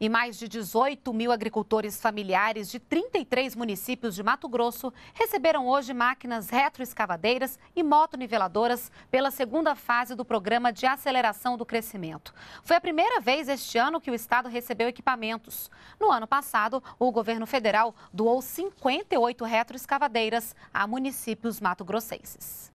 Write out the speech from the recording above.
e mais de 18 mil agricultores familiares de 33 municípios de Mato Grosso receberam hoje máquinas retroescavadeiras e motoniveladoras pela segunda fase do Programa de Aceleração do Crescimento. Foi a primeira vez este ano que o Estado recebeu equipamentos. No ano passado, o governo federal doou 58 retroescavadeiras a municípios mato-grossenses.